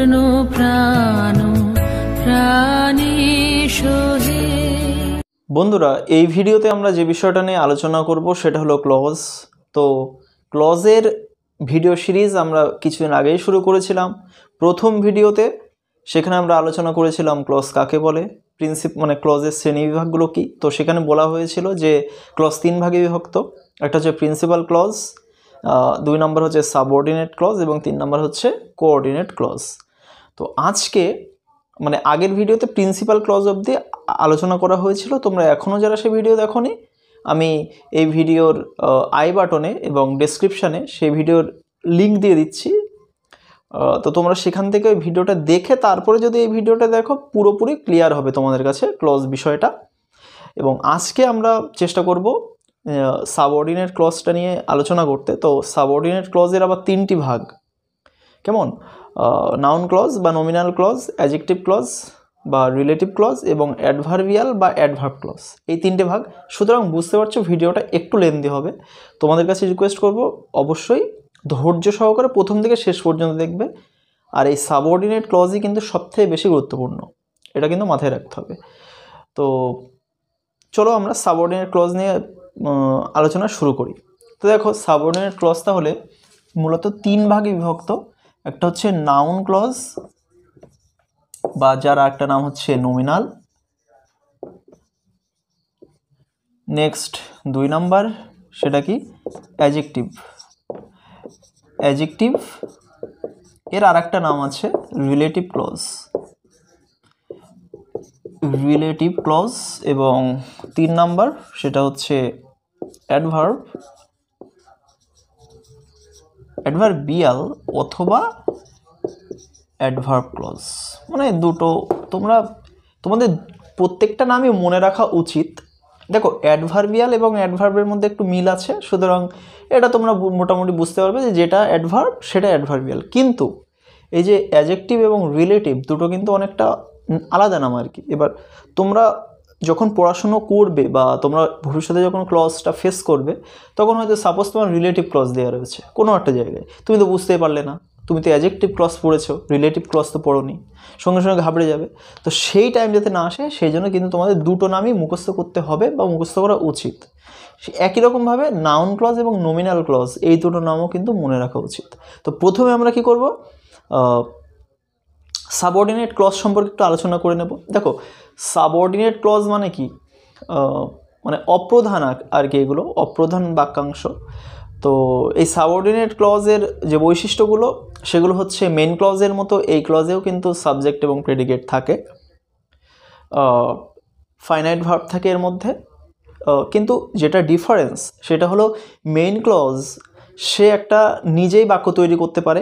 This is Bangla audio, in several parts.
পূর্ণ প্রাণ প্রাণী বন্ধুরা এই ভিডিওতে আমরা যে বিষয়টা নিয়ে আলোচনা করব সেটা হলো ক্লজ তো ক্লজের ভিডিও সিরিজ আমরা কিছুদিন আগেই শুরু করেছিলাম প্রথম ভিডিওতে সেখানে আমরা আলোচনা করেছিলাম ক্লজ কাকে বলে প্রিন্সিপ মানে ক্লজের শ্রেণীবিভাগগুলো কী তো সেখানে বলা হয়েছিল যে ক্লজ তিন ভাগে বিভক্ত একটা হচ্ছে প্রিন্সিপাল ক্লজ দুই নম্বর হচ্ছে সাবঅর্ডিনেট ক্লজ এবং তিন নম্বর হচ্ছে কোঅর্ডিনেট ক্লজ তো আজকে মানে আগের ভিডিওতে প্রিন্সিপাল ক্লজ অবধি আলোচনা করা হয়েছিল তোমরা এখনও যারা সে ভিডিও দেখোনি আমি এই ভিডিওর আই বাটনে এবং ডেসক্রিপশানে সেই ভিডিওর লিঙ্ক দিয়ে দিচ্ছি তো তোমরা সেখান থেকে ওই ভিডিওটা দেখে তারপরে যদি এই ভিডিওটা দেখো পুরোপুরি ক্লিয়ার হবে তোমাদের কাছে ক্লজ বিষয়টা এবং আজকে আমরা চেষ্টা করব সাবঅর্ডিনেট ক্লজটা নিয়ে আলোচনা করতে তো সাবঅর্ডিনেট ক্লজের আবার তিনটি ভাগ কেমন নাউন ক্লজ বা নমিনাল ক্লজ অ্যাজেকটিভ ক্লজ বা রিলেটিভ ক্লজ এবং অ্যাডভারভিয়াল বা অ্যাডভার্ব ক্লজ এই তিনটে ভাগ সুতরাং বুঝতে পারছো ভিডিওটা একটু লেন্দি হবে তোমাদের কাছে রিকোয়েস্ট করব অবশ্যই ধৈর্য সহকারে প্রথম থেকে শেষ পর্যন্ত দেখবে আর এই সাবঅর্ডিনেট ক্লজই কিন্তু সবথেকে বেশি গুরুত্বপূর্ণ এটা কিন্তু মাথায় রাখতে হবে তো চলো আমরা সাবঅর্ডিনেট ক্লজ নিয়ে আলোচনা শুরু করি তো দেখো সাবঅর্ডিনেট ক্লজ তাহলে মূলত তিন ভাগে বিভক্ত একটা হচ্ছে নাউন ক্লজ বা যার একটা নাম হচ্ছে নোমিনাল নেক্সট দুই নাম্বার সেটা কি অ্যাজেকটিভ অ্যাজেকটিভ এর আর একটা নাম আছে রিলেটিভ ক্লজ রিলেটিভ ক্লজ এবং তিন নাম্বার সেটা হচ্ছে অ্যাডভার্ব অ্যাডভার্বিয়াল অথবা অ্যাডভার্ব ক্লজ মানে দুটো তোমরা তোমাদের প্রত্যেকটা নামই মনে রাখা উচিত দেখো অ্যাডভার্বিয়াল এবং অ্যাডভার্বের মধ্যে একটু মিল আছে সুতরাং এটা তোমরা মোটামুটি বুঝতে পারবে যে যেটা অ্যাডভার্ব সেটা অ্যাডভার্বিয়াল কিন্তু এই যে অ্যাজেক্টিভ এবং রিলেটিভ দুটো কিন্তু অনেকটা আলাদা নাম আর কি এবার তোমরা যখন পড়াশুনো করবে বা তোমরা ভবিষ্যতে যখন ক্লসটা ফেস করবে তখন হয়তো সাপোজ তোমার রিলেটিভ ক্লস দেওয়া রয়েছে কোনো একটা জায়গায় তুমি তো বুঝতেই পারলে না তুমি তো অ্যাজেক্টিভ ক্লস পড়েছো রিলেটিভ ক্লস তো পড়োনি সঙ্গে সঙ্গে ঘাবড়ে যাবে তো সেই টাইম যাতে না আসে সেই জন্য কিন্তু তোমাদের দুটো নামই মুখস্থ করতে হবে বা মুখস্থ করা উচিত একই রকমভাবে নাউন ক্লজ এবং নমিনাল ক্লজ এই দুটো নামও কিন্তু মনে রাখা উচিত তো প্রথমে আমরা কি করব সাবঅর্ডিনেট ক্লজ সম্পর্কে একটু আলোচনা করে নেব দেখো সাবঅর্ডিনেট ক্লজ মানে কি মানে অপ্রধান আর কি এগুলো অপ্রধান বাক্যাংশ তো এই সাবঅর্ডিনেট ক্লজের যে বৈশিষ্ট্যগুলো সেগুলো হচ্ছে মেন ক্লজের মতো এই ক্লজেও কিন্তু সাবজেক্ট এবং প্রেডিকেট থাকে ফাইনাইট ভার্ব থাকে এর মধ্যে কিন্তু যেটা ডিফারেন্স সেটা হলো মেইন ক্লজ সে একটা নিজেই বাক্য তৈরি করতে পারে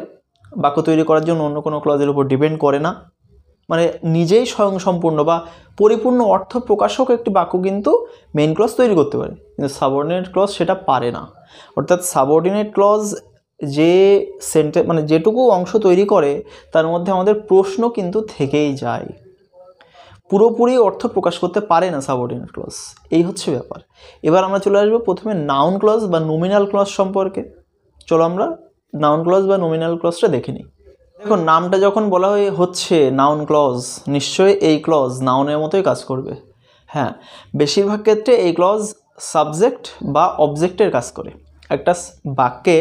বাক্য তৈরি করার জন্য অন্য কোনো ক্লজের উপর ডিপেন্ড করে না মানে নিজেই স্বয়ংসম্পূর্ণ বা পরিপূর্ণ অর্থ প্রকাশক একটি বাক্য কিন্তু মেন ক্লজ তৈরি করতে পারে কিন্তু সাবঅর্ডিনেট ক্লজ সেটা পারে না অর্থাৎ সাবঅর্ডিনেট ক্লজ যে সেন্টে মানে যেটুকু অংশ তৈরি করে তার মধ্যে আমাদের প্রশ্ন কিন্তু থেকেই যায় পুরোপুরি অর্থ প্রকাশ করতে পারে না সাবঅর্ডিনেট ক্লজ এই হচ্ছে ব্যাপার এবার আমরা চলে আসবো প্রথমে নাউন ক্লজ বা নোমিনাল ক্লজ সম্পর্কে চলো আমরা নাউন ক্লজ বা নমিনাল ক্লজটা দেখে নিই দেখুন নামটা যখন বলা হয় হচ্ছে নাউন ক্লজ নিশ্চয়ই এই ক্লজ নাউনের মতোই কাজ করবে হ্যাঁ বেশিরভাগ ক্ষেত্রে এই ক্লজ সাবজেক্ট বা অবজেক্টের কাজ করে একটা বাক্যে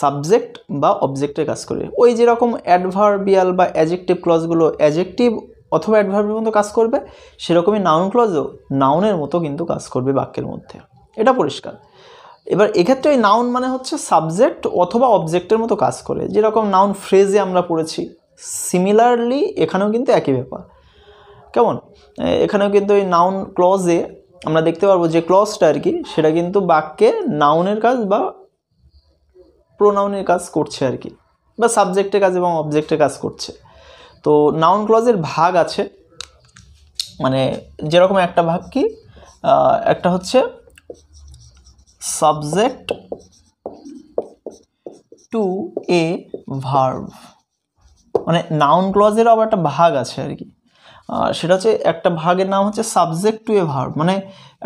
সাবজেক্ট বা অবজেক্টের কাজ করে ওই যেরকম অ্যাডভার্বিয়াল বা অ্যাজেক্টিভ ক্লজগুলো অ্যাজেক্টিভ অথবা অ্যাডভার্বের মতো কাজ করবে সেরকমই নাউন ক্লজও নাউনের মতো কিন্তু কাজ করবে বাক্যের মধ্যে এটা পরিষ্কার এবার এক্ষেত্রে ওই নাউন মানে হচ্ছে সাবজেক্ট অথবা অবজেক্টের মতো কাজ করে যেরকম নাউন ফ্রেজে আমরা পড়েছি সিমিলারলি এখানেও কিন্তু একই ব্যাপার কেমন এখানেও কিন্তু ওই নাউন ক্লজে আমরা দেখতে পারবো যে ক্লজটা আর কি সেটা কিন্তু বাক্যে নাউনের কাজ বা প্রোনাউনের কাজ করছে আর কি বা সাবজেক্টের কাজ এবং অবজেক্টের কাজ করছে তো নাউন ক্লজের ভাগ আছে মানে যেরকম একটা ভাগ কি একটা হচ্ছে সাবজেক্ট টু এ ভার্ভ মানে নাউন ক্লজেরও আবার একটা ভাগ আছে আর কি সেটা হচ্ছে একটা ভাগের নাম হচ্ছে সাবজেক্ট টু এ ভার্ভ মানে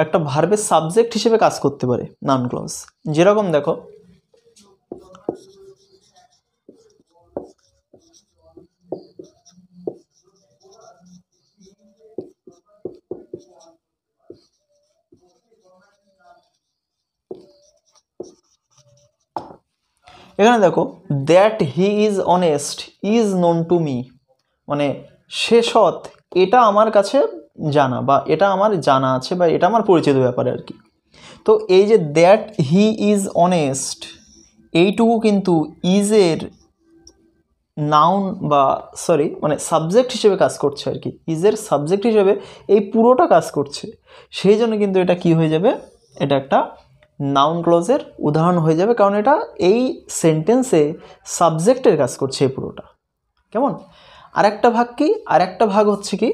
একটা ভার্ভের সাবজেক্ট হিসেবে কাজ করতে পারে নাউন ক্লজ যেরকম দেখো এখানে দেখো that he is honest is known to me মানে সে সৎ এটা আমার কাছে জানা বা এটা আমার জানা আছে বা এটা আমার পরিচিত ব্যাপারে আর কি তো এই যে দ্যাট হি ইজ অনেস্ট এইটুকু কিন্তু ইজের নাউন বা সরি মানে সাবজেক্ট হিসেবে কাজ করছে আর কি ইজের সাবজেক্ট হিসেবে এই পুরোটা কাজ করছে সেই জন্য কিন্তু এটা কি হয়ে যাবে এটা একটা নাউন ক্লজের উদাহরণ হয়ে যাবে কারণ এটা এই সেন্টেন্সে সাবজেক্টের কাজ করছে এই পুরোটা কেমন আর একটা ভাগ কি আর একটা ভাগ হচ্ছে কি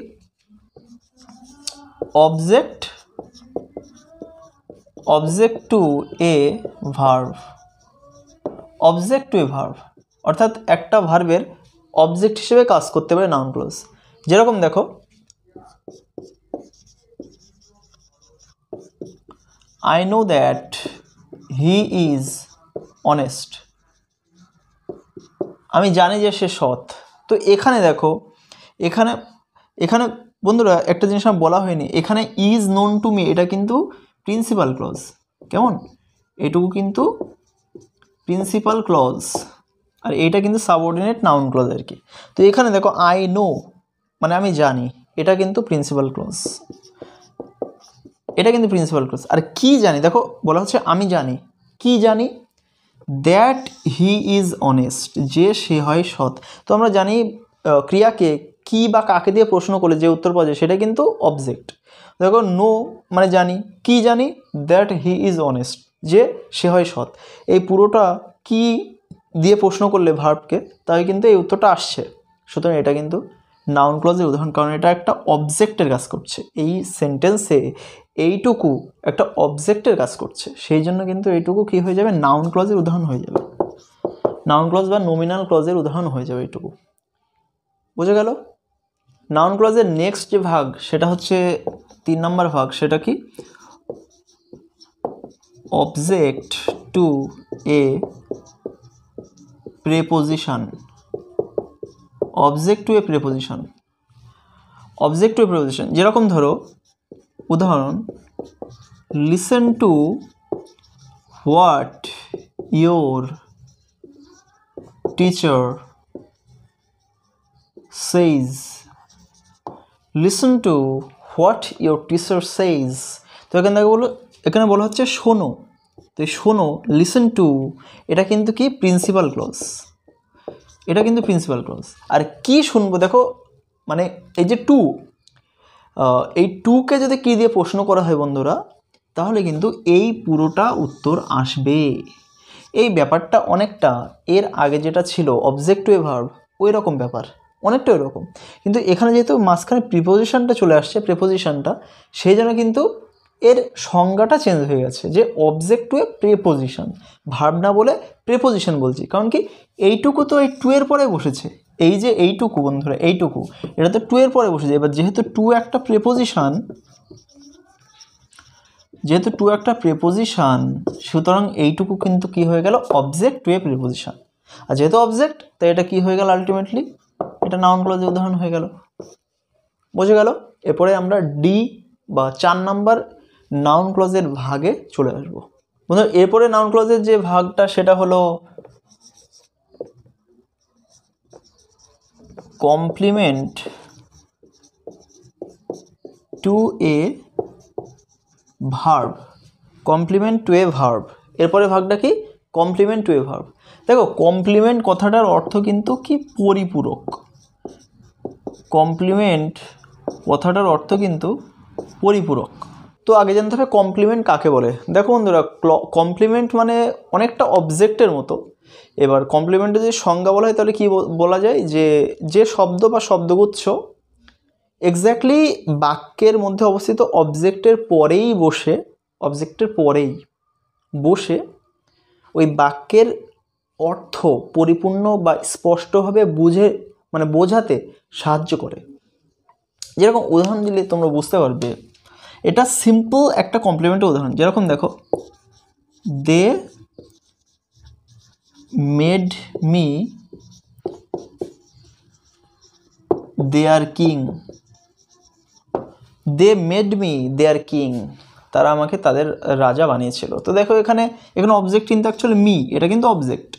object object to a verb object to a verb অর্থাৎ একটা ভার্ভের অবজেক্ট হিসেবে কাজ করতে পারে নাউন ক্লোজ যেরকম দেখো I know that he is honest আমি জানি যে সে সৎ তো এখানে দেখো এখানে এখানে বন্ধুরা একটা জিনিস আমার বলা হয়নি এখানে ইজ নোন টু মি এটা কিন্তু প্রিন্সিপাল ক্লজ কেমন এটুকু কিন্তু প্রিন্সিপাল ক্লজ আর এটা কিন্তু সাবঅর্ডিনেট নাউন ক্লজ আর কি তো এখানে দেখো আই নো মানে আমি জানি এটা কিন্তু প্রিন্সিপাল ক্লজ এটা কিন্তু প্রিন্সিপাল ক্লজ আর কি জানি দেখো বলা হচ্ছে আমি জানি কি জানি দ্যাট হি ইজ অনেস্ট যে সে হয় সৎ তো আমরা জানি ক্রিয়াকে কি বা কাকে দিয়ে প্রশ্ন করলে যে উত্তর পাওয়া যায় সেটা কিন্তু অবজেক্ট দেখো নো মানে জানি কি জানি দ্যাট হি ইজ অনেস্ট যে সে হয় সৎ এই পুরোটা কি দিয়ে প্রশ্ন করলে ভার্বকে তাই কিন্তু এই উত্তরটা আসছে সুতরাং এটা কিন্তু নাউন ক্লজের উদাহরণ কারণ এটা একটা অবজেক্টের কাজ করছে এই সেন্টেন্সে এইটুকু একটা অবজেক্টের কাজ করছে সেই জন্য কিন্তু এইটুকু কি হয়ে যাবে নাউন ক্লজের উদাহরণ হয়ে যাবে নাউন ক্লজ বা নমিনাল ক্লজের উদাহরণ হয়ে যাবে এইটুকু বুঝে গেল নাউন ক্লজের নেক্সট যে ভাগ সেটা হচ্ছে তিন নম্বর ভাগ সেটা কি object to a preposition object to a preposition object to a preposition যেরকম ধরো উদাহরণ listen to what your teacher says listen to what your teacher says তো এখানে তাকে বলো এখানে বলা হচ্ছে শোনো তো শোনো লিসেন টু এটা কিন্তু কি প্রিন্সিপাল ক্লোজ এটা কিন্তু প্রিন্সিপাল ক্লোজ আর কি শুনবো দেখো মানে এই যে টু এই টুকে যদি কি দিয়ে প্রশ্ন করা হয় বন্ধুরা তাহলে কিন্তু এই পুরোটা উত্তর আসবে এই ব্যাপারটা অনেকটা এর আগে যেটা ছিল অবজেক্টিভ ভার্ব ওই রকম ব্যাপার অনেকটা ওইরকম কিন্তু এখানে যেহেতু মাঝখানে প্রিপোজিশনটা চলে আসছে প্রিপোজিশনটা সেই জন্য কিন্তু এর সংজ্ঞাটা চেঞ্জ হয়ে গেছে যে object to a preposition verb না বলে প্রেপোজিশন বলছি কারণ কি এইটুকু তো এই টু এর পরে বসেছে এই যে এইটুকু বন্ধুরা এইটুকু এটা তো টু এর পরে বসে যায় এবার যেহেতু টু একটা প্রেপোজিশান যেহেতু টু একটা প্রেপোজিশান সুতরাং এইটুকু কিন্তু কি হয়ে গেল অবজেক্ট টু এ প্রেপোজিশান আর যেহেতু অবজেক্ট তো এটা কি হয়ে গেল আলটিমেটলি এটা নাউন ক্লজের উদাহরণ হয়ে গেল বোঝা গেল এরপরে আমরা ডি বা চার নাম্বার নাউন ক্লজের ভাগে চলে আসবো বন্ধু এরপরে নাউন ক্লজের যে ভাগটা সেটা হলো complement to a verb complement to a verb এরপরে ভাগটা কি কমপ্লিমেন্ট টু এ ভার্ব দেখো কমপ্লিমেন্ট কথাটার অর্থ কিন্তু কি পরিপূরক কমপ্লিমেন্ট কথাটার অর্থ কিন্তু পরিপূরক তো আগে জানতে হবে কমপ্লিমেন্ট কাকে বলে দেখো বন্ধুরা কমপ্লিমেন্ট মানে অনেকটা অবজেক্টের মতো এবার কমপ্লিমেন্টে যদি সংজ্ঞা বলা হয় তাহলে কী বলা যায় যে যে শব্দ বা শব্দগুচ্ছ এক্স্যাক্টলি বাক্যের মধ্যে অবস্থিত অবজেক্টের পরেই বসে অবজেক্টের পরেই বসে ওই বাক্যের অর্থ পরিপূর্ণ বা স্পষ্টভাবে বুঝে মানে বোঝাতে সাহায্য করে যেরকম উদাহরণ দিলে তোমরা বুঝতে পারবে এটা সিম্পল একটা কমপ্লিমেন্টের উদাহরণ যেরকম দেখো they made me their king they made me their king তারা আমাকে তাদের রাজা বানিয়েছিল তো দেখো এখানে এখানে অবজেক্ট কিন্তু অ্যাকচুয়ালি মি এটা কিন্তু অবজেক্ট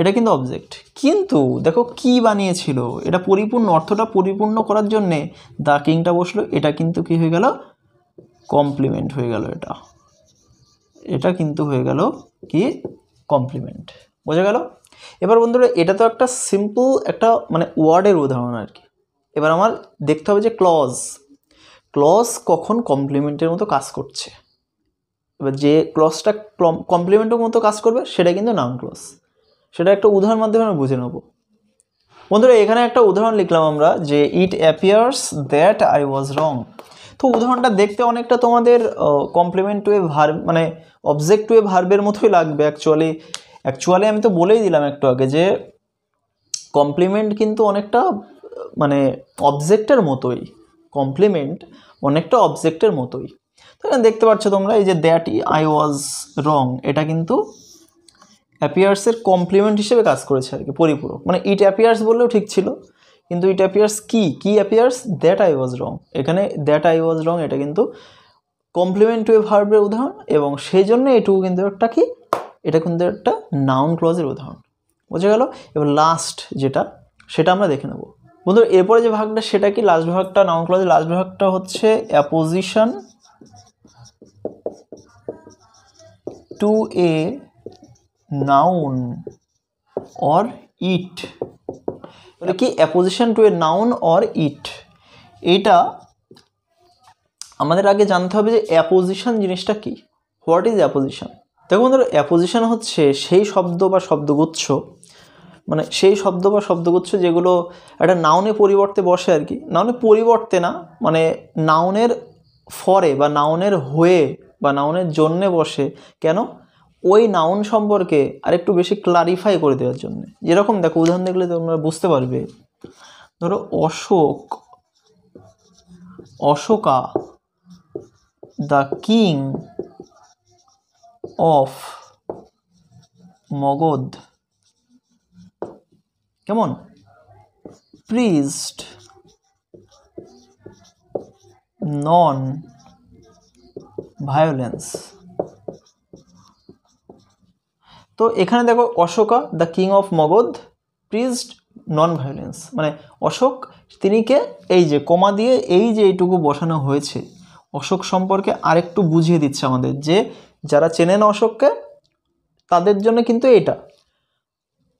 এটা কিন্তু অবজেক্ট কিন্তু দেখো কি বানিয়েছিল এটা পরিপূর্ণ অর্থটা পরিপূর্ণ করার জন্যে দা কিংটা বসলো এটা কিন্তু কি হয়ে গেল কমপ্লিমেন্ট হয়ে গেল এটা এটা কিন্তু হয়ে গেল কি কমপ্লিমেন্ট বোঝা গেল এবার বন্ধুরা এটা তো একটা সিম্পল একটা মানে ওয়ার্ডের উদাহরণ আর কি এবার আমার দেখতে হবে যে ক্লজ ক্লজ কখন কমপ্লিমেন্টের মতো কাজ করছে এবার যে ক্লজটা কমপ্লিমেন্টের মতো কাজ করবে সেটা কিন্তু নাউন ক্লজ সেটা একটা উদাহরণ মাধ্যমে আমি বুঝে নেব বন্ধুরা এখানে একটা উদাহরণ লিখলাম আমরা যে it appears that I was wrong তো উদাহরণটা দেখতে অনেকটা তোমাদের কমপ্লিমেন্ট টু এ ভার্ব মানে অবজেক্ট টু এ ভার্বের মতোই লাগবে অ্যাকচুয়ালি অ্যাকচুয়ালি আমি তো বলেই দিলাম একটু আগে যে কমপ্লিমেন্ট কিন্তু অনেকটা মানে অবজেক্টের মতোই কমপ্লিমেন্ট অনেকটা অবজেক্টের মতোই তো দেখতে পাচ্ছ তোমরা এই যে দ্যাট আই ওয়াজ রং এটা কিন্তু অ্যাপিয়ার্সের কমপ্লিমেন্ট হিসেবে কাজ করেছে আর কি পরিপূরক মানে ইট অ্যাপিয়ার্স বললেও ঠিক ছিল কিন্তু ইট অ্যাপিয়ার্স কি কি appears that I was wrong এখানে দ্যাট আই ওয়াজ রং এটা কিন্তু কমপ্লিমেন্ট টু এ ভার্বের উদাহরণ এবং সেই জন্য এটুকু কিন্তু একটা কি এটা কিন্তু একটা নাউন ক্লজের উদাহরণ বোঝা গেল এবার লাস্ট যেটা সেটা আমরা দেখে নেবো বন্ধু এরপরে যে ভাগটা সেটা কি লাস্ট ভাগটা নাউন ক্লজের লাস্ট ভাগটা হচ্ছে apposition to a noun or it তাহলে কি apposition to a noun or it এটা আমাদের আগে জানতে হবে যে অ্যাপোজিশন জিনিসটা কি হোয়াট ইজ অ্যাপোজিশন দেখুন ধরো অ্যাপোজিশন হচ্ছে সেই শব্দ বা শব্দগুচ্ছ মানে সেই শব্দ বা শব্দগুচ্ছ যেগুলো একটা নাউনে পরিবর্তে বসে আর কি নাউনে পরিবর্তে না মানে নাউনের ফরে বা নাউনের হয়ে বা নাউনের জন্যে বসে কেন ওই নাউন সম্পর্কে আরেকটু বেশি ক্লারিফাই করে দেওয়ার জন্য যেরকম দেখো উদাহরণ দেখলে তোমরা বুঝতে পারবে ধরো Ashok Ashoka the king of Magadha কেমন প্রিস্ট নন ভায়োলেন্স তো এখানে দেখো Ashoka the king of Magadha preached non violence মানে অশোক তিনিকে এই যে কমা দিয়ে এই যে এইটুকু বসানো হয়েছে অশোক সম্পর্কে আরেকটু বুঝিয়ে দিচ্ছে আমাদের যে যারা চেনেন অশোককে তাদের জন্য কিন্তু এটা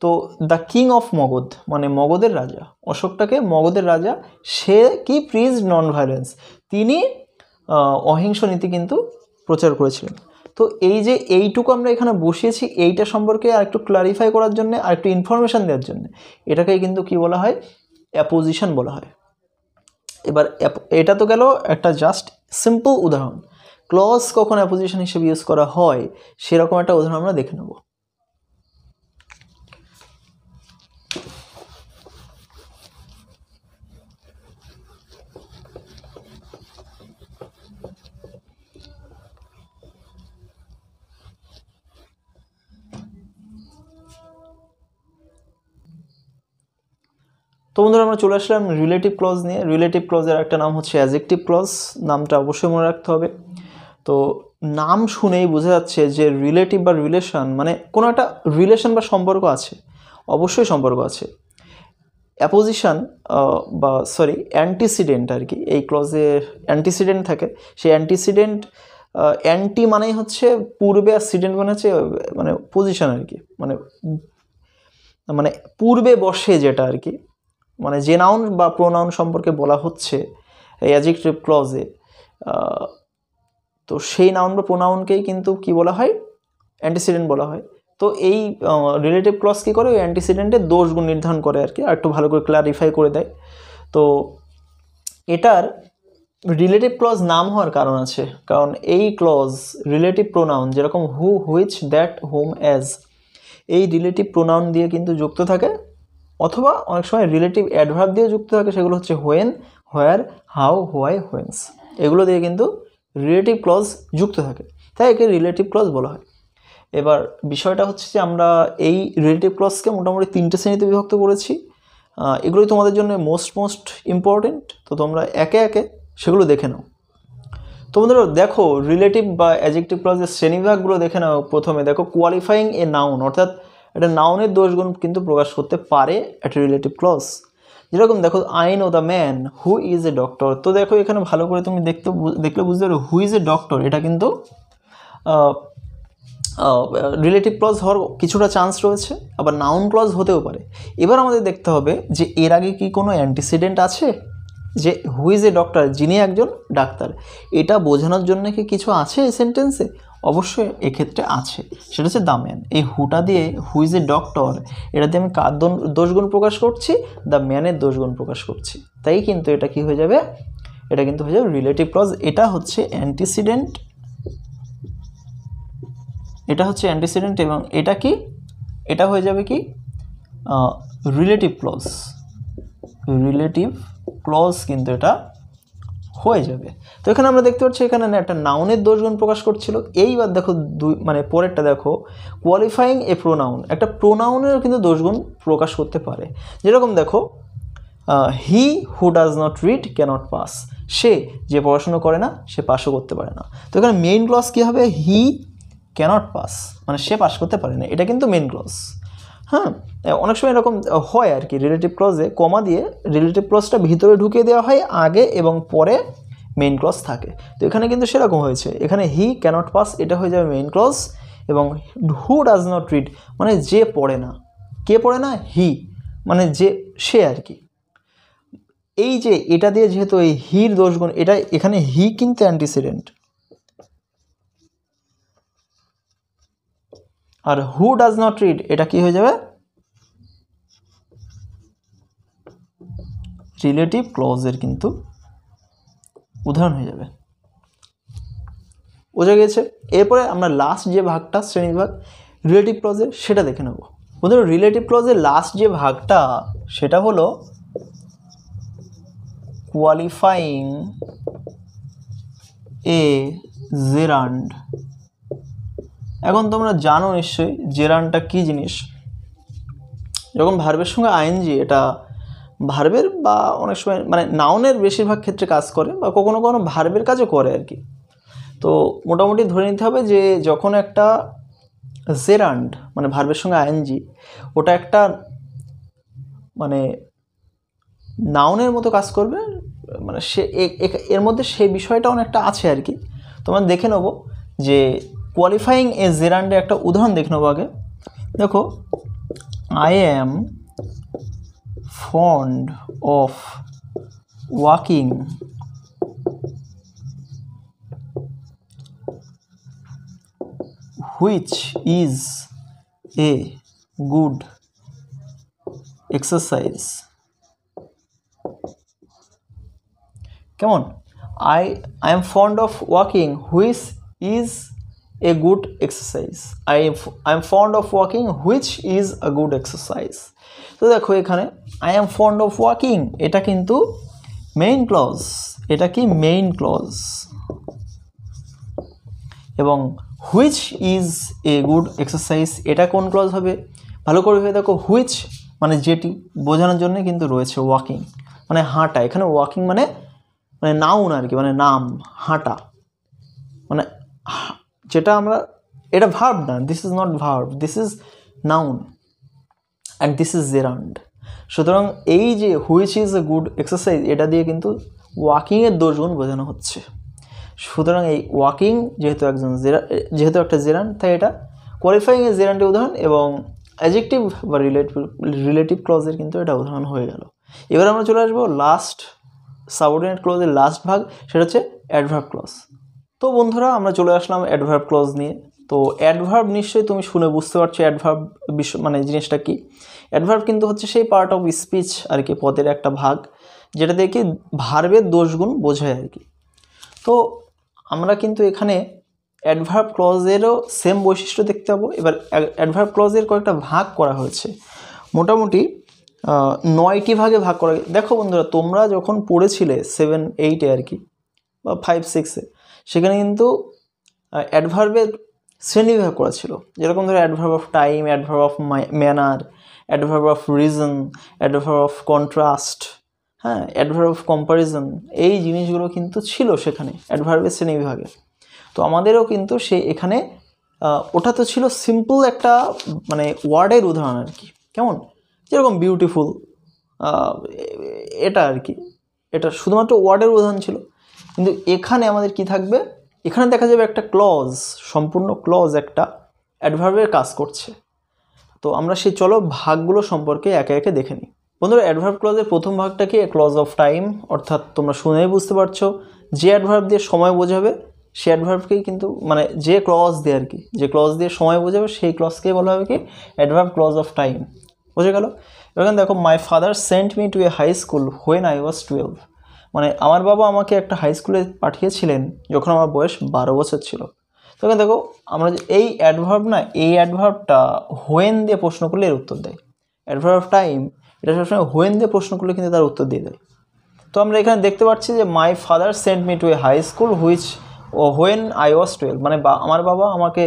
তো দ্য কিং অফ মগধ মানে মগধের রাজা অশোকটাকে মগধের রাজা সে কি প্রিজ নন ভায়োলেন্স তিনি অহিংস নীতি কিন্তু প্রচার করেছিলেন তো এই যে এইটুকু আমরা এখানে বসিয়েছি এইটা সম্পর্কে আর একটু ক্লারিফাই করার জন্য আর একটু ইনফরমেশান দেওয়ার জন্য এটাকে কিন্তু কি বলা হয় অ্যাপোজিশন বলা হয় এবার এটা তো গেল একটা জাস্ট সিম্পল উদাহরণ ক্লজ কখন অ্যাপোজিশন হিসেবে ইউজ করা হয় সেরকম একটা উদাহরণ আমরা দেখে নেবো তো বন্ধুরা আমরা চলে আসলাম রিলেটিভ ক্লজ নিয়ে রিলেটিভ ক্লজের একটা নাম হচ্ছে অ্যাজেক্টিভ ক্লজ নামটা অবশ্যই মনে রাখতে হবে তো নাম শুনেই বোঝা যাচ্ছে যে রিলেটিভ বা রিলেশন মানে কোনো একটা রিলেশন বা সম্পর্ক আছে অবশ্যই সম্পর্ক আছে অ্যাপোজিশান বা সরি অ্যান্টিসিডেন্ট আর কি এই ক্লজে অ্যান্টিসিডেন্ট থাকে সেই অ্যান্টিসিডেন্ট অ্যান্টি মানেই হচ্ছে পূর্বে আর সিডেন্ট মানে হচ্ছে মানে পজিশান আর কি মানে মানে পূর্বে বসে যেটা আর কি মানে যে নাউন বা প্রোনাউন সম্পর্কে বলা হচ্ছে অ্যাজিকটিভ ক্লজে তো সেই নাউন বা প্রোনাউনকেই কিন্তু কি বলা হয় অ্যান্টিসিডেন্ট বলা হয় তো এই রিলেটিভ ক্লস কী করে ওই অ্যান্টিসিডেন্টের দোষগুণ নির্ধারণ করে আর কি আর একটু ভালো করে ক্লারিফাই করে দেয় তো এটার রিলেটিভ ক্লজ নাম হওয়ার কারণ আছে কারণ এই ক্লজ রিলেটিভ প্রোনাউন যেরকম who which that whom as এই রিলেটিভ প্রোনাউন দিয়ে কিন্তু যুক্ত থাকে অথবা অনেক সময় রিলেটিভ অ্যাডভার্ব দিয়ে যুক্ত থাকে সেগুলো হচ্ছে when where how why whence এগুলো দিয়ে কিন্তু রিলেটিভ ক্লজ যুক্ত থাকে তাই একে রিলেটিভ ক্লজ বলা হয় এবার বিষয়টা হচ্ছে যে আমরা এই রিলেটিভ ক্লজকে মোটামুটি তিনটে শ্রেণীতে বিভক্ত করেছি এগুলোই তোমাদের জন্য মোস্ট মোস্ট ইম্পর্টেন্ট তো তোমরা একে একে সেগুলো দেখে নাও তোমাদের দেখো রিলেটিভ বা অ্যাজেক্টিভ ক্লজের শ্রেণীবিভাগগুলো দেখে নাও প্রথমে দেখো কোয়ালিফাইং এ নাউন অর্থাৎ এটা নাউনের দোষগুণ কিন্তু প্রকাশ করতে পারে একটা রিলেটিভ ক্লস যেরকম দেখো I know the man who is a doctor তো দেখো এখানে ভালো করে তুমি দেখতে দেখলে বুঝতে পারো হু ইজ এ ডক্টর এটা কিন্তু রিলেটিভ ক্লস হওয়ার কিছুটা চান্স রয়েছে আবার নাউন ক্লস হতেও পারে এবার আমাদের দেখতে হবে যে এর আগে কি কোনো অ্যান্টিসিডেন্ট আছে যে হু ইজ এ ডক্টর যিনি একজন ডাক্তার এটা বোঝানোর জন্য কি কিছু আছে এই সেন্টেন্সে অবশ্যই এক্ষেত্রে আছে সেটা হচ্ছে দ্য ম্যান এই হুটা দিয়ে হু ইজ এ ডক্টর এটা দিয়ে আমি কার দোষগুণ প্রকাশ করছি দ্য ম্যানের দোষগুণ প্রকাশ করছি তাই কিন্তু এটা কি হয়ে যাবে এটা কিন্তু হয়ে যাবে রিলেটিভ ক্লজ এটা হচ্ছে অ্যান্টিসিডেন্ট এটা হচ্ছে অ্যান্টিসিডেন্ট এবং এটা কি এটা হয়ে যাবে কি রিলেটিভ ক্লজ রিলেটিভ ক্লজ কিন্তু এটা হয়ে যাবে তো এখানে আমরা দেখতে পাচ্ছি এখানে না একটা নাউনের দোষগুণ প্রকাশ করছিল এইবার দেখো দুই মানে পরেরটা দেখো কোয়ালিফাইং এ প্রোনাউন একটা প্রোনাউনেরও কিন্তু দোষগুণ প্রকাশ করতে পারে যেরকম দেখো he who does not read cannot pass সে যে পড়াশুনো করে না সে পাশও করতে পারে না তো এখানে মেইন ক্লস কী হবে হি ক্যানট পাস মানে সে পাস করতে পারে না এটা কিন্তু মেন ক্লস হ্যাঁ, হ্যাঁ অনেক সময় এরকম হয় আর কি রিলেটিভ ক্লসে কমা দিয়ে রিলেটিভ ক্রসটা ভিতরে ঢুকিয়ে দেওয়া হয় আগে এবং পরে মেইন ক্রস থাকে তো এখানে কিন্তু সেরকম হয়েছে এখানে হি ক্যানট পাস এটা হয়ে যাবে মেইন ক্রস এবং হু ডাজ নট রিড মানে যে পড়ে না কে পড়ে না হি মানে যে সে আর কি এই যে এটা দিয়ে যেহেতু এই হির দোষগুণ এটা এখানে হি কিন্তু অ্যান্টিসিডেন্ট আর হু ডাজ নট রিড এটা কি হয়ে যাবে রিলেটিভ ক্লজের কিন্তু উদাহরণ হয়ে যাবে বোঝা গেছে এরপরে আমরা লাস্ট যে ভাগটা শ্রেণী ভাগ রিলেটিভ ক্লজের সেটা দেখে নেব বুঝলেন রিলেটিভ ক্লজের লাস্ট যে ভাগটা সেটা হলো কোয়ালিফাইং এ জেরান্ড এখন তোমরা জানো নিশ্চয়ই জেরানটা কী জিনিস যখন ভার্বের সঙ্গে আইএনজি এটা ভার্বের বা অনেক সময় মানে নাউনের বেশিরভাগ ক্ষেত্রে কাজ করে বা কখনো কখনো ভার্বের কাজও করে আর কি তো মোটামুটি ধরে নিতে হবে যে যখন একটা জেরান্ড মানে ভার্বের সঙ্গে আইএনজি ওটা একটা মানে নাউনের মতো কাজ করবে মানে সে এর মধ্যে সেই বিষয়টা অনেকটা আছে আর কি তোমরা দেখে নেবো যে কোয়ালিফাইং এ জেরান্ডে একটা উদাহরণ দেখে নেবো আগে দেখো I am fond of walking which is a good exercise কেমন I I am fond of walking which is a good exercise i am fond of walking which is a good exercise তো দেখো এখানে I am fond of walking এটা কিন্তু মেইন ক্লজ এটা কি মেইন ক্লজ এবং which is a good exercise এটা কোন ক্লজ হবে ভালো করে ভেবে দেখো হুইচ মানে যেটি বোঝানোর জন্য কিন্তু রয়েছে ওয়াকিং মানে হাঁটা এখানে ওয়াকিং মানে মানে নাউন আর কি মানে নাম হাঁটা মানে যেটা আমরা এটা ভার্ব না this is not verb this is noun and this is gerund সুতরাং এই যে which is a good exercise এটা দিয়ে কিন্তু ওয়াকিংয়ের দোষগুণ বোঝানো হচ্ছে সুতরাং এই ওয়াকিং যেহেতু একজন জেরা যেহেতু একটা জেরান তাই এটা কোয়ালিফাইং এ জেরান্ডের উদাহরণ এবং অ্যাজেক্টিভ বা রিলেটিভ রিলেটিভ ক্লজের কিন্তু এটা উদাহরণ হয়ে গেল এবার আমরা চলে আসবো লাস্ট সাবঅর্ডিনেট ক্লজের লাস্ট ভাগ সেটা হচ্ছে অ্যাডভার্ব ক্লজ তো বন্ধুরা আমরা চলে আসলাম অ্যাডভার্ব ক্লজ নিয়ে তো অ্যাডভার্ব নিশ্চয়ই তুমি শুনে বুঝতে পারছো অ্যাডভার্ব বিশ্ব মানে জিনিসটা কি অ্যাডভার্ব কিন্তু হচ্ছে সেই পার্ট অফ স্পিচ আর কি পদের একটা ভাগ যেটা দিয়ে কি ভার্বের দোষগুণ বোঝায় আর কি তো আমরা কিন্তু এখানে অ্যাডভার্ব ক্লজেরও সেম বৈশিষ্ট্য দেখতে পাবো এবার অ্যাডভার্ব ক্লজের কয়েকটা ভাগ করা হয়েছে মোটামুটি নয়টি ভাগে ভাগ করা দেখো বন্ধুরা তোমরা যখন পড়েছিলে সেভেন এইটে আর কি বা ফাইভ সিক্সে সেখানে কিন্তু অ্যাডভার্বের শ্রেণীবিভাগ করা ছিল যেরকম ধরো adverb of time adverb of manner adverb of reason adverb of contrast হ্যাঁ অ্যাডভার্ব অফ কম্পারিজন এই জিনিসগুলো কিন্তু ছিল সেখানে অ্যাডভার্বের শ্রেণীবিভাগে তো আমাদেরও কিন্তু সে এখানে ওটা তো ছিল সিম্পল একটা মানে ওয়ার্ডের উদাহরণ আর কি কেমন যেরকম বিউটিফুল এটা আর কি এটা শুধুমাত্র ওয়ার্ডের উদাহরণ ছিল কিন্তু এখানে আমাদের কি থাকবে এখানে দেখা যাবে একটা ক্লজ সম্পূর্ণ ক্লজ একটা অ্যাডভার্বের কাজ করছে তো আমরা সেই চলো ভাগগুলো সম্পর্কে একে একে দেখে নিই বন্ধুরা অ্যাডভার্ব ক্লজের প্রথম ভাগটাকে ক্লজ অফ টাইম অর্থাৎ তোমরা শুনেই বুঝতে পারছো যে অ্যাডভার্ব দিয়ে সময় বোঝাবে সে অ্যাডভার্বকেই কিন্তু মানে যে ক্লজ দিয়ে আর কি যে ক্লজ দিয়ে সময় বোঝাবে সেই ক্লজকে বলা হবে কি অ্যাডভার্ব ক্লজ অফ টাইম বোঝা গেল এবার দেখো my father sent me to a high school when I was twelve মানে আমার বাবা আমাকে একটা হাই স্কুলে পাঠিয়েছিলেন যখন আমার বয়স বারো বছর ছিল তখন দেখো আমরা এই অ্যাডভার্ব না এই অ্যাডভার্বটা হোয়েন দিয়ে প্রশ্ন করলে এর উত্তর দেয় অ্যাডভার্ব অফ টাইম এটা সবসময় হোয়েন দিয়ে প্রশ্ন করলে কিন্তু তার উত্তর দিয়ে দেয় তো আমরা এখানে দেখতে পাচ্ছি যে my father sent me to a high school which ও হোয়েন আই ওয়াজ টুয়েলভ মানে আমার বাবা আমাকে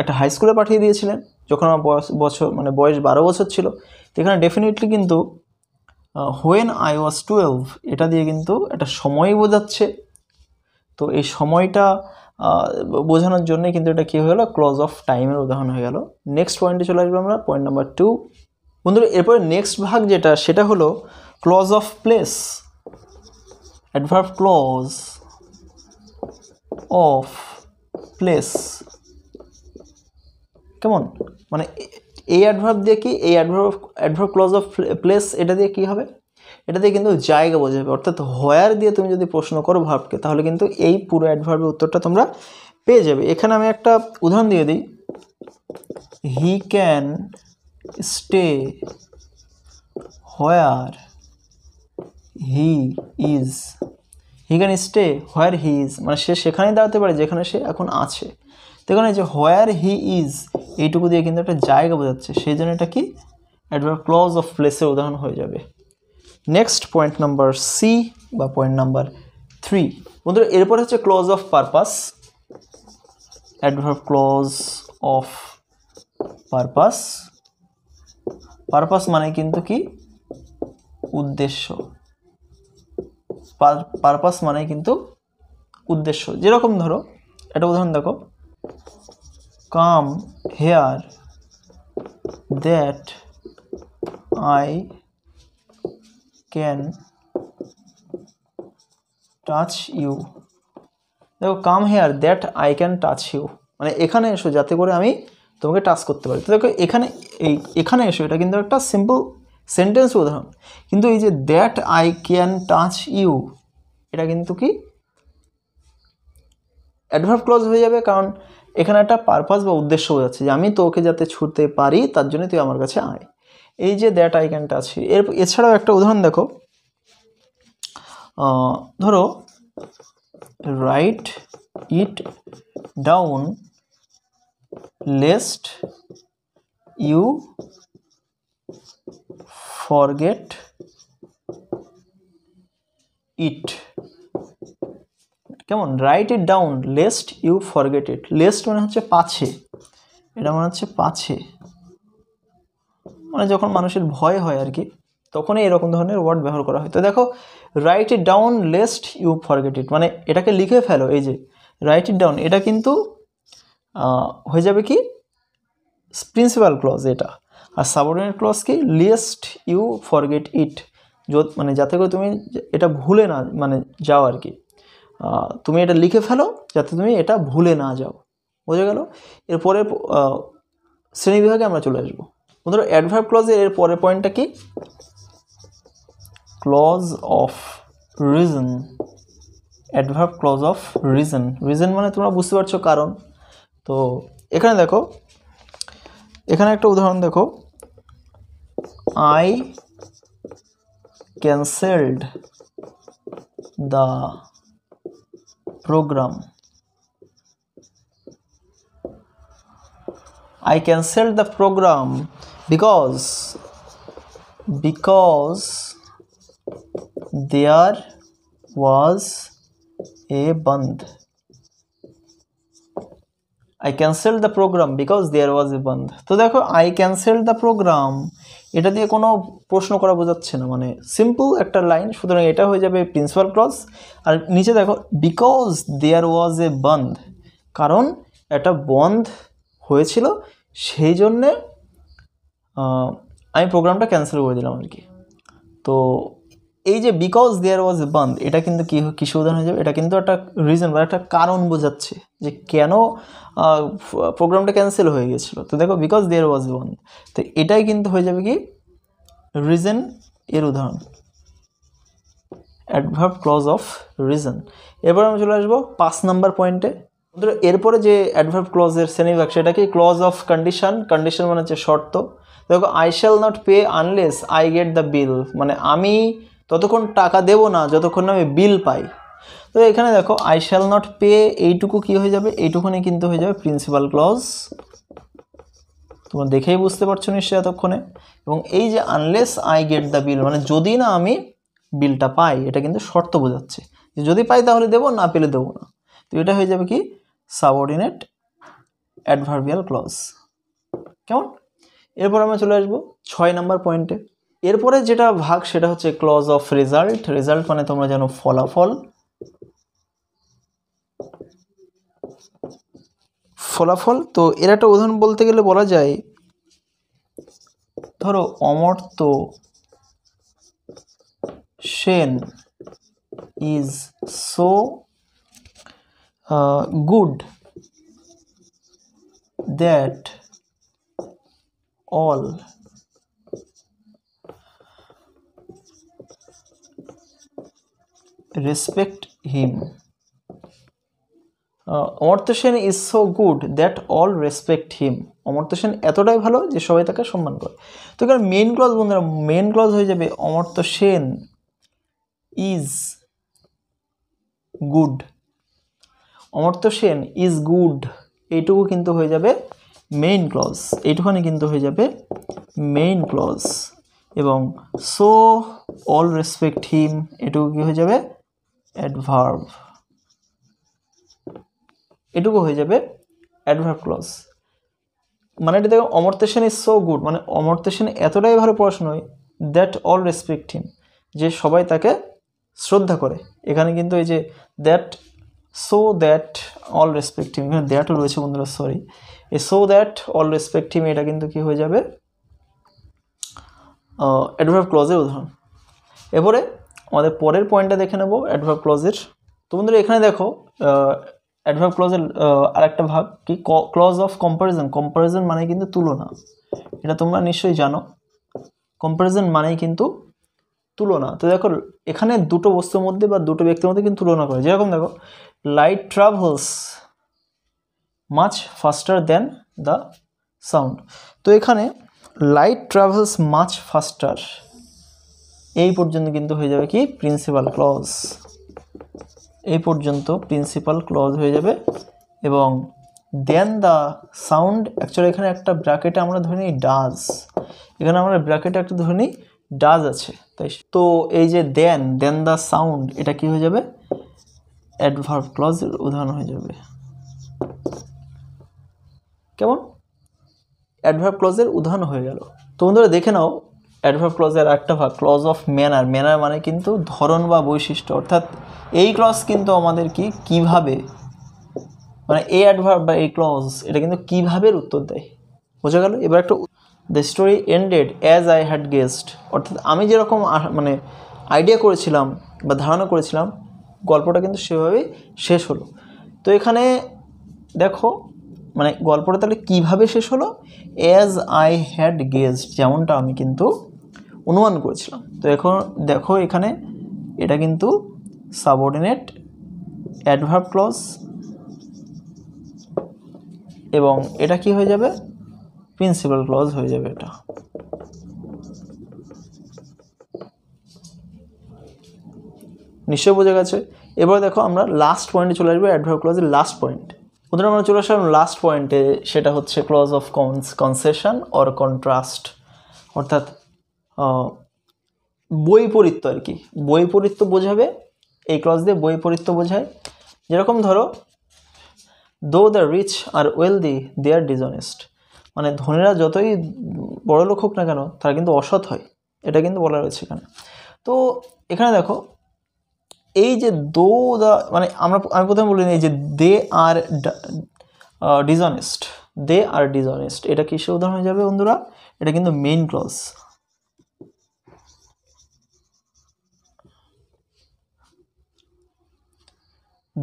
একটা হাই স্কুলে পাঠিয়ে দিয়েছিলেন যখন আমার বয়স বছর মানে বয়স বারো বছর ছিল তো এখানে ডেফিনেটলি কিন্তু হোয়েন আই ওয়াজ টুয়েলভ এটা দিয়ে কিন্তু একটা সময় বোঝাচ্ছে তো এই সময়টা বোঝানোর জন্যে কিন্তু এটা কী হয়ে গেলো ক্লজ অফ টাইমের উদাহরণ হয়ে গেল নেক্সট পয়েন্টে চলে আসবো আমরা পয়েন্ট নাম্বার টু বন্ধুরা এরপরে নেক্সট ভাগ যেটা সেটা হলো clause of place adverb clause of place কেমন মানে এই অ্যাডভার্ব দিয়ে কি এই adverb adverb clause of place এটা দিয়ে কি হবে এটা দিয়ে কিন্তু জায়গা বোঝাবে অর্থাৎ হোয়ার দিয়ে তুমি যদি প্রশ্ন করো ভাবকে তাহলে কিন্তু এই পুরো অ্যাডভার্বের উত্তরটা তোমরা পেয়ে যাবে এখানে আমি একটা উদাহরণ দিয়ে দিই he can stay where he is he can stay where he is মানে সে সেখানেই দাঁড়াতে পারে যেখানে সে এখন আছে তো এখানে যে হোয়ার হি ইজ এইটুকু দিয়ে কিন্তু একটা জায়গা বোঝাচ্ছে সেই জন্য এটা কি অ্যাডভার ক্লজ অফ প্লেসের উদাহরণ হয়ে যাবে নেক্সট পয়েন্ট নাম্বার সি বা পয়েন্ট নাম্বার থ্রি বন্ধুরা এরপরে হচ্ছে clause of purpose adverb clause of purpose purpose মানে কিন্তু কি উদ্দেশ্য পারপাস মানে কিন্তু উদ্দেশ্য যেরকম ধরো একটা উদাহরণ দেখো come here that I can touch you দেখো come here that I can touch you মানে এখানে এসো যাতে করে আমি তোমাকে টাচ করতে পারি তো দেখো এখানে এই এখানে এসো এটা কিন্তু একটা সিম্পল সেন্টেন্স উদাহরণ কিন্তু এই যে that I can touch you এটা কিন্তু কি অ্যাডভার্ব ক্লজ হয়ে যাবে কারণ এখানে একটা পারপাস বা উদ্দেশ্য যাচ্ছে যে আমি তোকে যাতে ছুটতে পারি তার জন্য তুই আমার কাছে আয় এই যে দ্যাট আইকনটা আছে এর এছাড়াও একটা উদাহরণ দেখো ধরো write it down lest you forget it কেমন write it down lest you forget it lest মানে হচ্ছে পাছে এটা মনে হচ্ছে পাছে মানে যখন মানুষের ভয় হয় আর কি তখনই এরকম ধরনের ওয়ার্ড ব্যবহার করা হয় তো দেখো write it down lest you forget it মানে এটাকে লিখে ফেলো এই যে রাইট ইট ডাউন এটা কিন্তু হয়ে যাবে কি প্রিন্সিপাল ক্লজ এটা আর সাবঅর্ডিনেট ক্লজ কি লেস্ট ইউ ফরগেট ইট মানে যাতে করে তুমি এটা ভুলে না মানে যাও আর কি তুমি এটা লিখে ফেলো যাতে তুমি এটা ভুলে না যাও বোঝা গেল এরপরে শ্রেণীবিভাগে আমরা চলে আসবো বন্ধুরা অ্যাডভার্ব ক্লজের এর পরের পয়েন্টটা কি clause of reason adverb clause of reason reason মানে তোমরা বুঝতে পারছো কারণ তো এখানে দেখো এখানে একটা উদাহরণ দেখো I cancelled the program I cancelled the program because because there was a band I cancelled the program because there was a band So, देखो I cancelled the program এটা দিয়ে কোনো প্রশ্ন করা বোঝাচ্ছে না মানে সিম্পল একটা লাইন সুতরাং এটা হয়ে যাবে প্রিন্সিপাল ক্লস আর নিচে দেখো বিকজ দেয়ার ওয়াজ এ বন্ধ কারণ একটা বন্ধ হয়েছিল সেই জন্যে আমি প্রোগ্রামটা ক্যান্সেল করে দিলাম আর কি তো এই যে বিকজ দেয়ার ওয়াজ বান্ধ এটা কিন্তু কী কিসে উদাহরণ হয়ে যাবে এটা কিন্তু একটা রিজন বা একটা কারণ বোঝাচ্ছে যে কেন প্রোগ্রামটা ক্যান্সেল হয়ে গেছিলো তো দেখো বিকজ দেয়ার ওয়াজ বান্ধ তো এটাই কিন্তু হয়ে যাবে কি রিজন এর উদাহরণ অ্যাডভার্ভ ক্লজ অফ রিজন এরপর আমি চলে আসবো পাঁচ নাম্বার পয়েন্টে এরপরে যে অ্যাডভার্ভ ক্লজের শ্রেণীবিভাগ সেটা কি ক্লজ অফ কন্ডিশন কন্ডিশন মানে হচ্ছে শর্ত দেখো I shall not pay unless I get the bill মানে আমি ততক্ষণ টাকা দেব না যতক্ষণ আমি বিল পাই তো এখানে দেখো আই শ্যাল নট পে এইটুকু কি হয়ে যাবে এইটুকুনি কিন্তু হয়ে যাবে প্রিন্সিপাল ক্লজ তোমরা দেখেই বুঝতে পারছো নিশ্চয়ই এতক্ষণে এবং এই যে unless I get the bill মানে যদি না আমি বিলটা পাই এটা কিন্তু শর্ত বোঝাচ্ছে যদি পাই তাহলে দেবো না পেলে দেবো না তো এটা হয়ে যাবে কি সাবঅর্ডিনেট অ্যাডভার্বিয়াল ক্লজ কেমন এরপর আমরা চলে আসবো ছয় নম্বর পয়েন্টে এরপরে যেটা ভাগ সেটা হচ্ছে ক্লজ অফ রেজাল্ট রেজাল্ট মানে তোমরা জানো ফলাফল ফলাফল তো এর একটা উদাহরণ বলতে গেলে বলা যায় ধরো Amartya Sen is so good that all respect him. Amartya Sen is so good that all respect him Amartya Sen এতটাই ভালো যে সবাই তাকে সম্মান করে তো এখানে মেন ক্লজ বন্ধুরা মেন ক্লজ হয়ে যাবে Amartya Sen is good Amartya Sen is good এইটুকু কিন্তু হয়ে যাবে মেইন ক্লজ এইটুখানে কিন্তু হয়ে যাবে মেইন ক্লজ এবং সো অল রেসপেক্ট হিম এটুকু কী হয়ে যাবে অ্যাডভার্ভ এটুকু হয়ে যাবে অ্যাডভার্ভ ক্লজ মানে এটা দেখো অমর্তেশন ইজ সো গুড মানে অমর্তেশন এতটাই ভালো পড়াশোনা হয় দ্যাট অল রেসপেক্ট হিম যে সবাই তাকে শ্রদ্ধা করে এখানে কিন্তু এই যে that so that all respect him এখানে দ্যাটও রয়েছে বন্ধুরা সরি এই so that all respect him এটা কিন্তু কি হয়ে যাবে অ্যাডভার্ব ক্লজের উদাহরণ এরপরে আমাদের পরের পয়েন্টটা দেখে নেব অ্যাডভার্ব ক্লজের তো বন্ধুরা এখানে দেখো অ্যাডভার্ব ক্লজের আরেকটা ভাগ কি ক্লজ অফ কম্প্যারিজন কম্প্যারিজন মানে কিন্তু তুলনা এটা তোমরা নিশ্চয়ই জানো কম্প্যারিজন মানেই কিন্তু তুলনা তো দেখো এখানে দুটো বস্তুর মধ্যে বা দুটো ব্যক্তির মধ্যে কিন্তু তুলনা করে যেরকম দেখো light travels much faster than the sound তো এখানে লাইট ট্রাভেলস মাছ ফাস্টার এই পর্যন্ত কিন্তু হয়ে যাবে কি প্রিন্সিপাল ক্লজ এই পর্যন্ত প্রিন্সিপাল ক্লজ হয়ে যাবে এবং দেন দ্য সাউন্ড অ্যাকচুয়ালি এখানে একটা ব্র্যাকেটে আমরা ধরে নিই ডাজ এখানে আমরা ব্র্যাকেটে একটা ধরে নিই ডাজ আছে তাই তো এই যে দেন দেন দ্য সাউন্ড এটা কি হয়ে যাবে অ্যাডভার্ব ক্লজের উদাহরণ হয়ে যাবে কেমন অ্যাডভার্ব ক্লজের উদাহরণ হয়ে গেল তো বন্ধুরা দেখে নাও অ্যাডভার্ব ক্লজের একটা ভাগ ক্লজ অফ ম্যানার ম্যানার মানে কিন্তু ধরন বা বৈশিষ্ট্য অর্থাৎ এই ক্লজ কিন্তু আমাদের কি কিভাবে মানে এই অ্যাডভার্ব বা এই ক্লজ এটা কিন্তু কিভাবে উত্তর দেয় বোঝা গেল এবার একটা the story ended as I had guessed অর্থাৎ আমি যেরকম মানে আইডিয়া করেছিলাম বা ধারণা করেছিলাম গল্পটা কিন্তু সেভাবেই শেষ হলো তো এখানে দেখো মানে গল্পটা তাহলে কীভাবে শেষ হলো অ্যাজ আই হ্যাড গেস্ট যেমনটা আমি কিন্তু অনুমান করেছিলাম তো এখন দেখো এখানে এটা কিন্তু সাবঅর্ডিনেট অ্যাডভার্ব ক্লজ এবং এটা কি হয়ে যাবে প্রিন্সিপাল ক্লজ হয়ে যাবে এটা নিশ্চয়ই বোঝা গেছে এবার দেখো আমরা লাস্ট পয়েন্টে চলে আসবো অ্যাডভার্ব ক্লজের লাস্ট পয়েন্ট ওদের আমরা চলে আসলাম লাস্ট পয়েন্টে সেটা হচ্ছে clause of concession or contrast অর্থাৎ বৈপরীত্য আর কি বৈপরীত্য বোঝাবে এই ক্লজ দিয়ে বৈপরীত্য বোঝায় যেরকম ধরো though the rich are wealthy they are dishonest মানে ধনীরা যতই বড় লোক হোক না কেন তারা কিন্তু অসৎ হয় এটা কিন্তু বলা রয়েছে এখানে তো এখানে দেখো এই যে দো দ্য মানে আমরা আমি প্রথমে বলিনি এই যে দে are dishonest they are dishonest এটা কিসের উদাহরণ হয়ে যাবে বন্ধুরা এটা কিন্তু main clause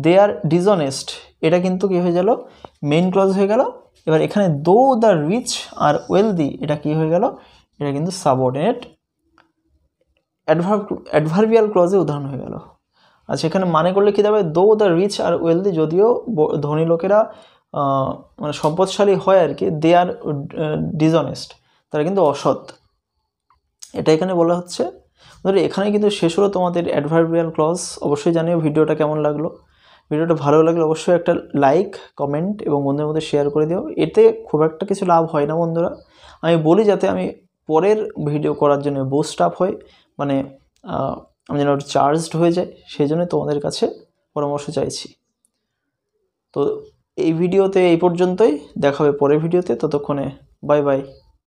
they are dishonest এটা কিন্তু কী হয়ে গেল মেইন ক্লজ হয়ে গেল এবার এখানে দো দ্য রিচ আর ওয়েলদি এটা কী হয়ে গেল এটা কিন্তু সাবঅর্ডিনেট অ্যাডভার অ্যাডভার্বিয়াল ক্লজে উদাহরণ হয়ে গেল আচ্ছা এখানে মানে করলে কী দেবে দো দ্য রিচ আর ওয়েলদি যদিও ধনী লোকেরা মানে সম্পদশালী হয় আর কি দে আর ডিজনেস্ট তারা কিন্তু অসৎ এটা এখানে বলা হচ্ছে ধরো এখানে কিন্তু শেষ হলো তোমাদের অ্যাডভার্বিয়াল ক্লজ অবশ্যই জানিও ভিডিওটা কেমন লাগলো ভিডিওটা ভালো লাগলে অবশ্যই একটা লাইক কমেন্ট এবং বন্ধুদের মধ্যে শেয়ার করে দিও এতে খুব একটা কিছু লাভ হয় না বন্ধুরা আমি বলি যাতে আমি পরের ভিডিও করার জন্য বুস্ট আপ হই মানে আমি যেন চার্জড হয়ে যায় সেই জন্য তোমাদের কাছে পরামর্শ চাইছি তো এই ভিডিওতে এই পর্যন্তই দেখা হবে পরের ভিডিওতে ততক্ষণে বাই বাই